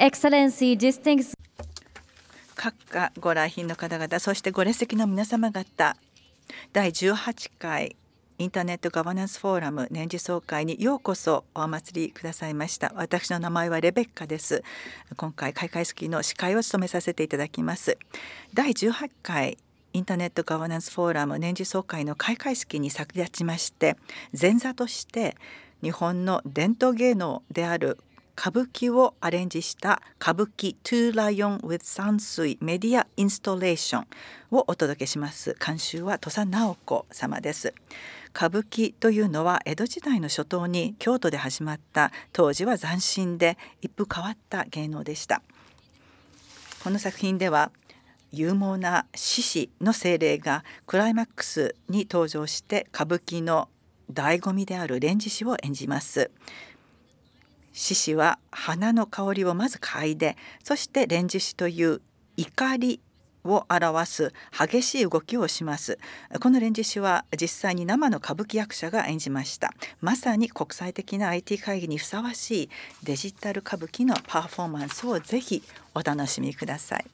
Excellency, distinguished 閣下ご来賓の方々そしてご列席の皆様方第18回インターネットガバナンスフォーラム年次総会にようこそお祭りくださいました私の名前はレベッカです今回開会式の司会を務めさせていただきます第18回インターネットガバナンスフォーラム年次総会の開会式に先立ちまして前座として日本の伝統芸能である歌舞伎をアレンジした歌舞伎「トゥーライオンウ i t 山水メディアインストレーション」をお届けします監修は土佐直子様です歌舞伎というのは江戸時代の初頭に京都で始まった当時は斬新で一風変わった芸能でしたこの作品では勇猛な獅子の精霊がクライマックスに登場して歌舞伎の醍醐味である連獅子を演じます獅子は花の香りをまず嗅いでそして連獅子という怒りを表す激しい動きをしますこの連獅子は実際に生の歌舞伎役者が演じましたまさに国際的な IT 会議にふさわしいデジタル歌舞伎のパフォーマンスをぜひお楽しみください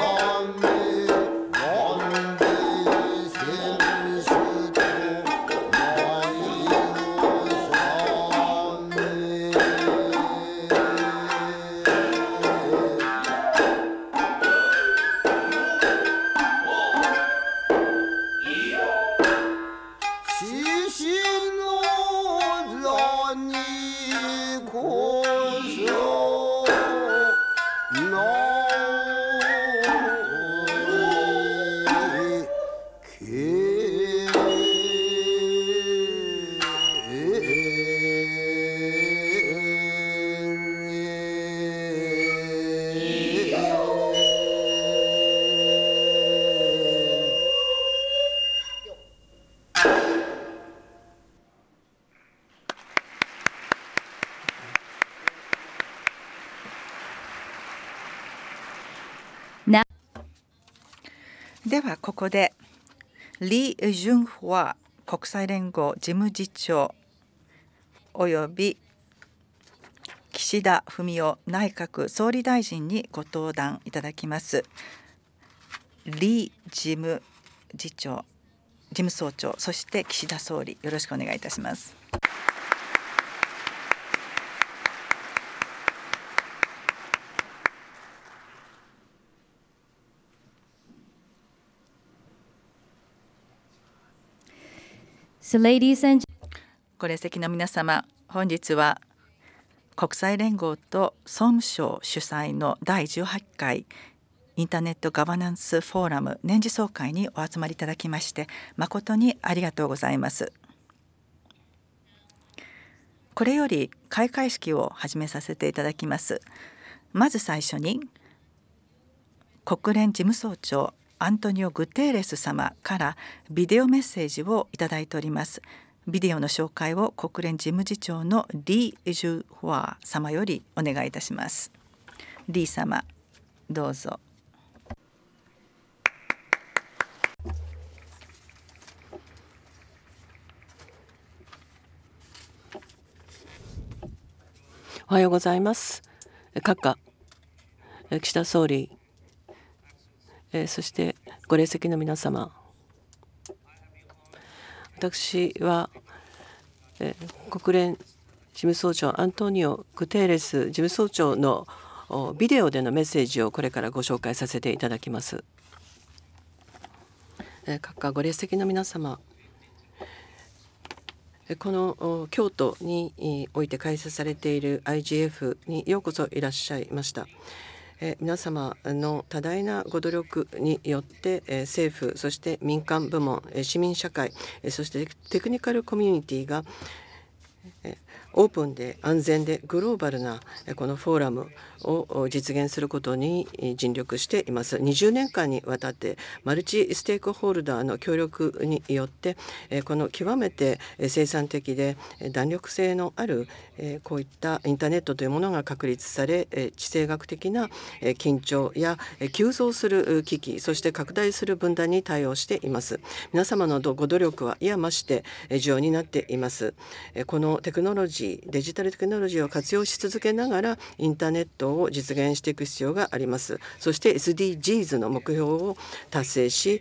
있어. ここで李ジュン国際連合事務次長および岸田文雄内閣総理大臣にご登壇いただきます。李事務次長、事務総長、そして岸田総理、よろしくお願いいたします。So, ladies and ご列席の皆様、本日は国際連合と総務省主催の第18回インターネットガバナンスフォーラム年次総会にお集まりいただきまして誠にありがとうございます。これより開会式を始めさせていただきます。まず最初に国連事務総長アントニオ・グテーレス様からビデオメッセージをいただいております。ビデオの紹介を国連事務次長のリー・ジュホア様よりお願いいたします。リー様、どうぞ。おはようございます。閣下、岸田総理、えそしてご列席の皆様私は、え国連事務総長アントニオ・グテーレス事務総長のビデオでのメッセージをこれからご紹介させていただきます。閣下ご列席の皆様この京都において開催されている IGF にようこそいらっしゃいました。え皆様の多大なご努力によって、え政府そして民間部門、え市民社会、えそしてテクニカルコミュニティが、えーオープンで安全でグローバルなこのフォーラムを実現することに尽力しています20年間にわたってマルチステークホルダーの協力によってこの極めて生産的で弾力性のあるこういったインターネットというものが確立され地政学的な緊張や急増する危機そして拡大する分断に対応しています皆様のご努力はやまして重要になっていますこのテクノロジーデジタルテクノロジーを活用し続けながらインターネットを実現していく必要がありますそして SDGs の目標を達成し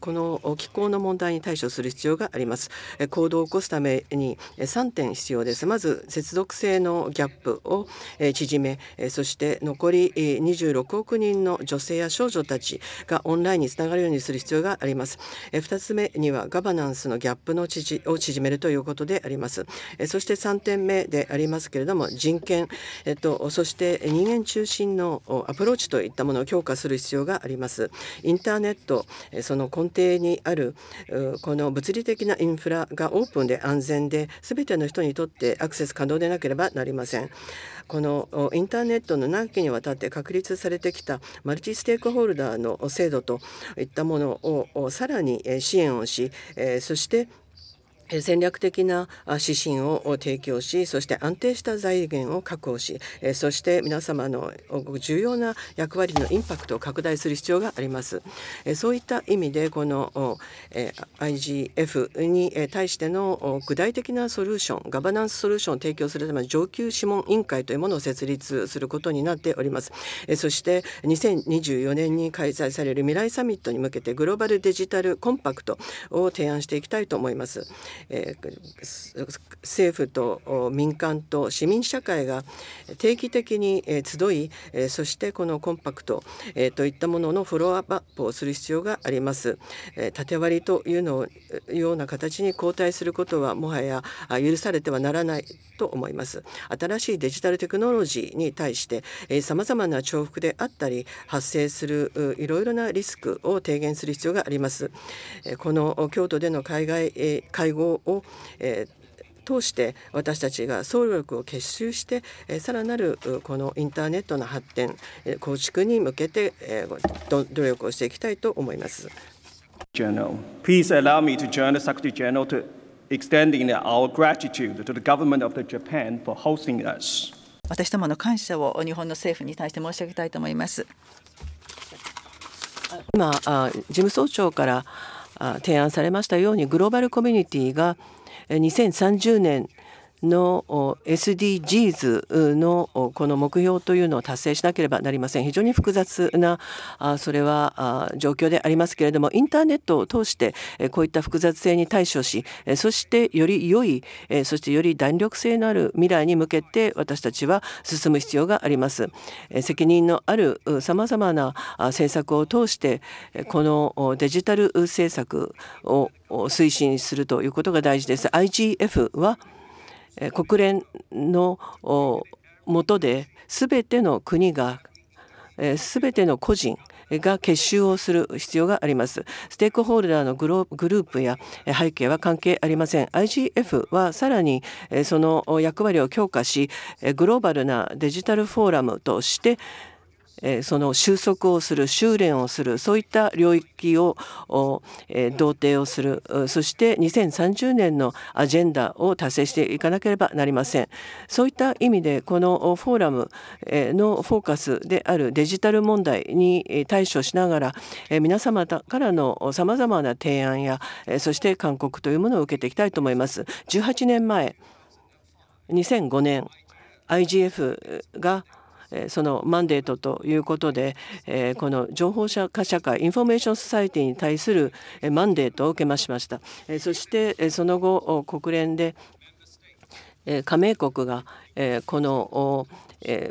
この気候の問題に対処する必要があります行動を起こすために3点必要ですまず接続性のギャップを縮めそして残り26億人の女性や少女たちがオンラインにつながるようにする必要があります2つ目にはガバナンスのギャップの縮を縮めるということでありますそして3点目でありますけれども人権えっとそして人間中心のアプローチといったものを強化する必要がありますインターネットそのコン根底にあるこの物理的なインフラがオープンで安全で全ての人にとってアクセス可能でなければなりません。このインターネットの長きにわたって確立されてきたマルチステークホルダーの制度といったものをさらに支援をしそして戦略的な指針を提供しそして安定した財源を確保しそして皆様の重要な役割のインパクトを拡大する必要がありますそういった意味でこの IGF に対しての具体的なソリューションガバナンスソリューションを提供するための上級諮問委員会というものを設立することになっておりますそして2024年に開催される未来サミットに向けてグローバルデジタルコンパクトを提案していきたいと思います。え政府と民間と市民社会が定期的に集いそしてこのコンパクトといったもののフォローアップをする必要があります。縦割りというのをような形に後退することはもはや許されてはならないと思います。新しいデジタルテクノロジーに対してさまざまな重複であったり発生するいろいろなリスクを低減する必要があります。この京都での海外会合こを、えー、通して私たちが総力を結集してさらなるこのインターネットの発展構築に向けて努力をしていきたいと思います。Please allow me to join the Secretary General to extending our gratitude to the government of the Japan for hosting us. 私どもの感謝を日本の政府に対して申し上げたいと思います。今、事務総長から。提案されましたようにグローバルコミュニティが2030年の SDGs のこの目標というのを達成しなければなりません非常に複雑なそれは状況でありますけれどもインターネットを通してこういった複雑性に対処しそしてより良いそしてより弾力性のある未来に向けて私たちは進む必要があります責任のあるさまざまな政策を通してこのデジタル政策を推進するということが大事です IGF は国連の下で全ての国が全ての個人が結集をする必要があります。ステークホルダーのグループや背景は関係ありません。IGF はさらにその役割を強化し、グローバルなデジタルフォーラムとしてえその収束をする修練をするそういった領域を、え同定をするそして2030年のアジェンダを達成していかなければなりませんそういった意味でこのフォーラムのフォーカスであるデジタル問題に対処しながら皆様からのさまざまな提案やそして勧告というものを受けていきたいと思います18年前2005年 IGF がそのマンデートということでこの情報化社会インフォメーションソサイティに対するマンデートを受けましましたそしてその後国連で加盟国がこの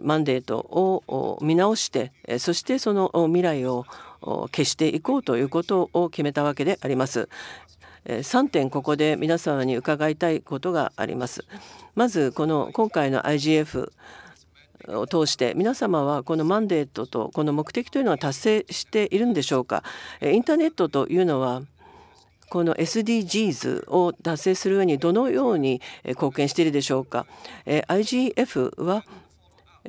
マンデートを見直してそしてその未来を消していこうということを決めたわけであります。3点ここで皆様に伺いたいことがあります。まずこの今回の IGF を通して皆様はこのマンデートとこの目的というのは達成しているんでしょうかインターネットというのはこの SDGs を達成する上にどのように貢献しているでしょうか IGF は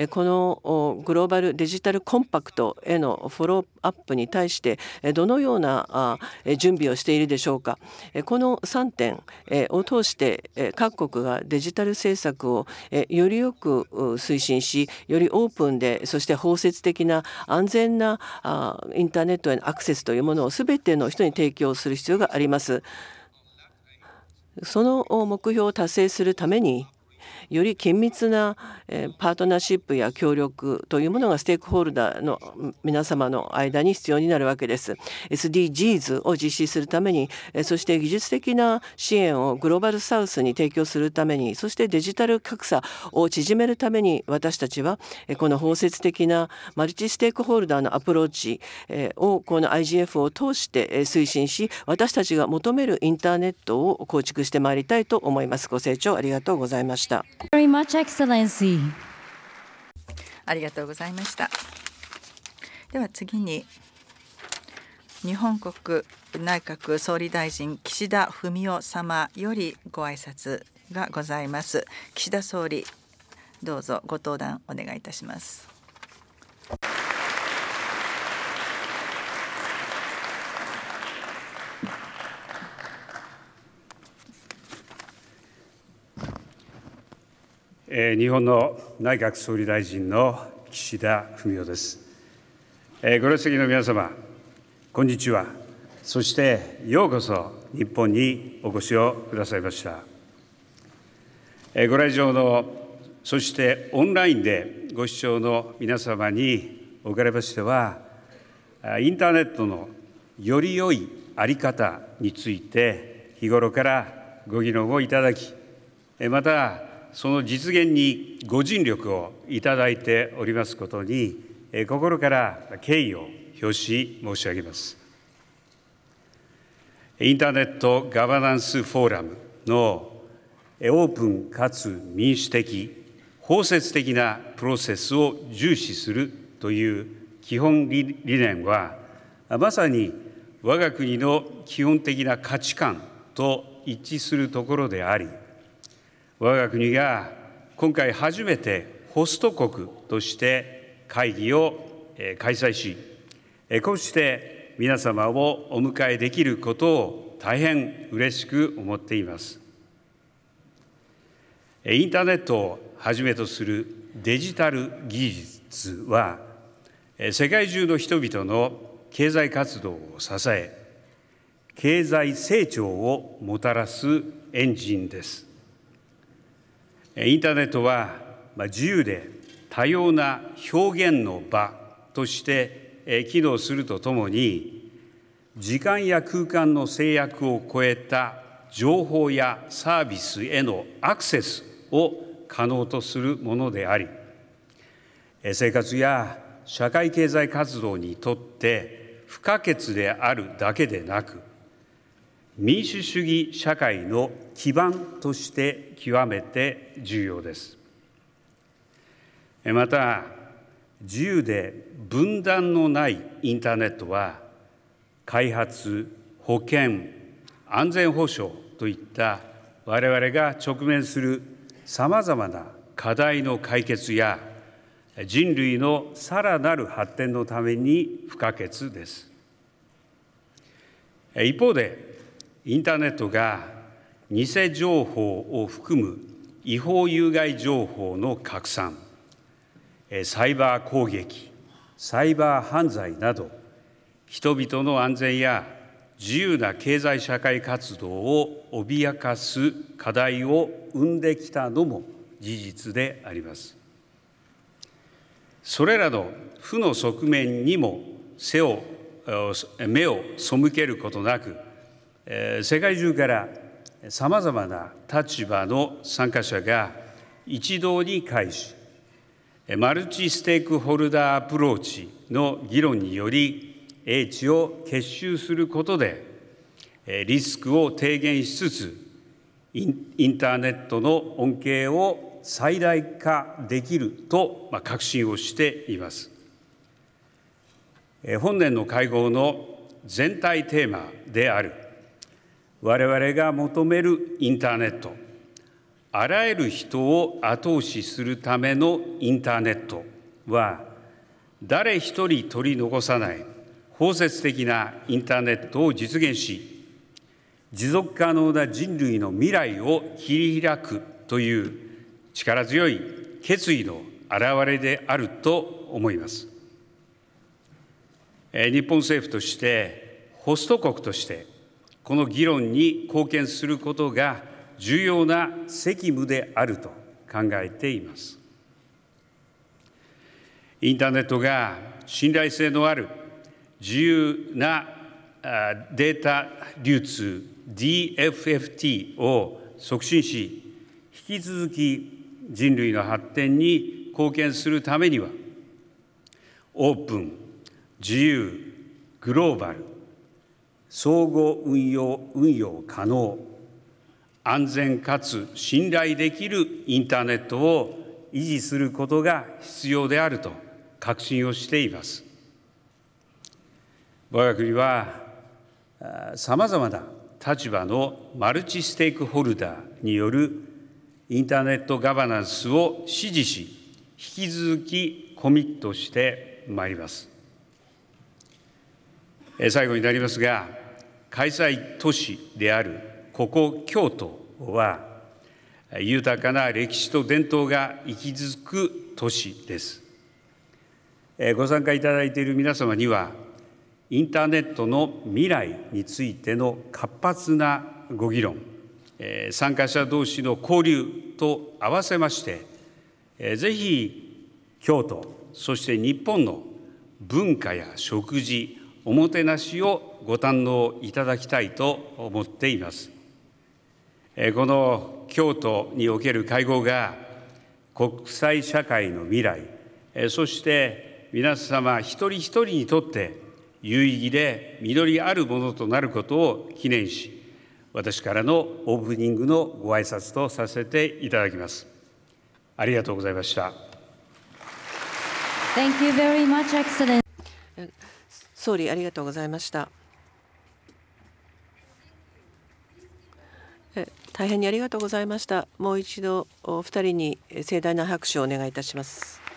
このグローバルデジタルコンパクトへのフォローアップに対してどのような準備をしているでしょうかこの3点を通して各国がデジタル政策をよりよく推進しよりオープンでそして包摂的な安全なインターネットへのアクセスというものを全ての人に提供する必要があります。その目標を達成するためにより緊密なパートナーシップや協力というものがステークホルダーの皆様の間に必要になるわけです。SDGs を実施するためにそして技術的な支援をグローバルサウスに提供するためにそしてデジタル格差を縮めるために私たちはこの包摂的なマルチステークホルダーのアプローチをこの IGF を通して推進し私たちが求めるインターネットを構築してまいりたいと思います。ご清聴ありがとうございました。ありがとうございました。では次に日本国内閣総理大臣岸田文雄様よりご挨拶がございます。岸田総理どうぞご登壇お願いいたします。え日本の内閣総理大臣の岸田文雄です、えご列席の皆様こんにちはそしてようこそ日本にお越しをくださいました、えご来場のそしてオンラインでご視聴の皆様におかれましてはインターネットのより良い在り方について日頃からご議論をいただきまたその実現にご尽力をいただいておりますことに、心から敬意を表し申し上げます。インターネットガバナンスフォーラムのオープンかつ民主的、包摂的なプロセスを重視するという基本理念は、まさに我が国の基本的な価値観と一致するところであり、我が国が今回初めてホスト国として会議を開催し、こうして皆様をお迎えできることを大変嬉しく思っています。インターネットをはじめとするデジタル技術は、世界中の人々の経済活動を支え、経済成長をもたらすエンジンです。インターネットは自由で多様な表現の場として機能するとともに時間や空間の制約を超えた情報やサービスへのアクセスを可能とするものであり生活や社会経済活動にとって不可欠であるだけでなく民主主義社会の基盤として極めて重要ですまた自由で分断のないインターネットは開発保健安全保障といった我々が直面するさまざまな課題の解決や人類のさらなる発展のために不可欠です一方でインターネットが偽情報を含む違法有害情報の拡散、サイバー攻撃、サイバー犯罪など、人々の安全や自由な経済社会活動を脅かす課題を生んできたのも事実であります。それらの負の側面にも背を目を背けることなく世界中からさまざまな立場の参加者が一堂に会しマルチステークホルダーアプローチの議論により英知を結集することでリスクを低減しつつインターネットの恩恵を最大化できると確信をしています。本年の会合の全体テーマである我々が求めるインターネットあらゆる人を後押しするためのインターネットは誰一人取り残さない包摂的なインターネットを実現し持続可能な人類の未来を切り開くという力強い決意の表れであると思います日本政府としてホスト国としてこの議論に貢献することが重要な責務であると考えています。インターネットが信頼性のある自由なデータ流通 DFFT を促進し引き続き人類の発展に貢献するためにはオープン自由グローバル相互運用運用可能安全かつ信頼できるインターネットを維持することが必要であると確信をしています我が国はさまざまな立場のマルチステークホルダーによるインターネットガバナンスを支持し引き続きコミットしてまいります最後になりますが開催都市であるここ京都は豊かな歴史と伝統が息づく都市ですご参加いただいている皆様にはインターネットの未来についての活発なご議論参加者同士の交流と合わせましてぜひ京都そして日本の文化や食事おもてなしをご堪能いただきたいと思っています。この京都における会合が国際社会の未来、そして皆様一人一人にとって有意義で実りあるものとなることを記念し、私からのオープニングのご挨拶とさせていただきます。ありがとうございました。Thank you very much, 総理ありがとうございました。大変にありがとうございましたもう一度お二人に盛大な拍手をお願いいたします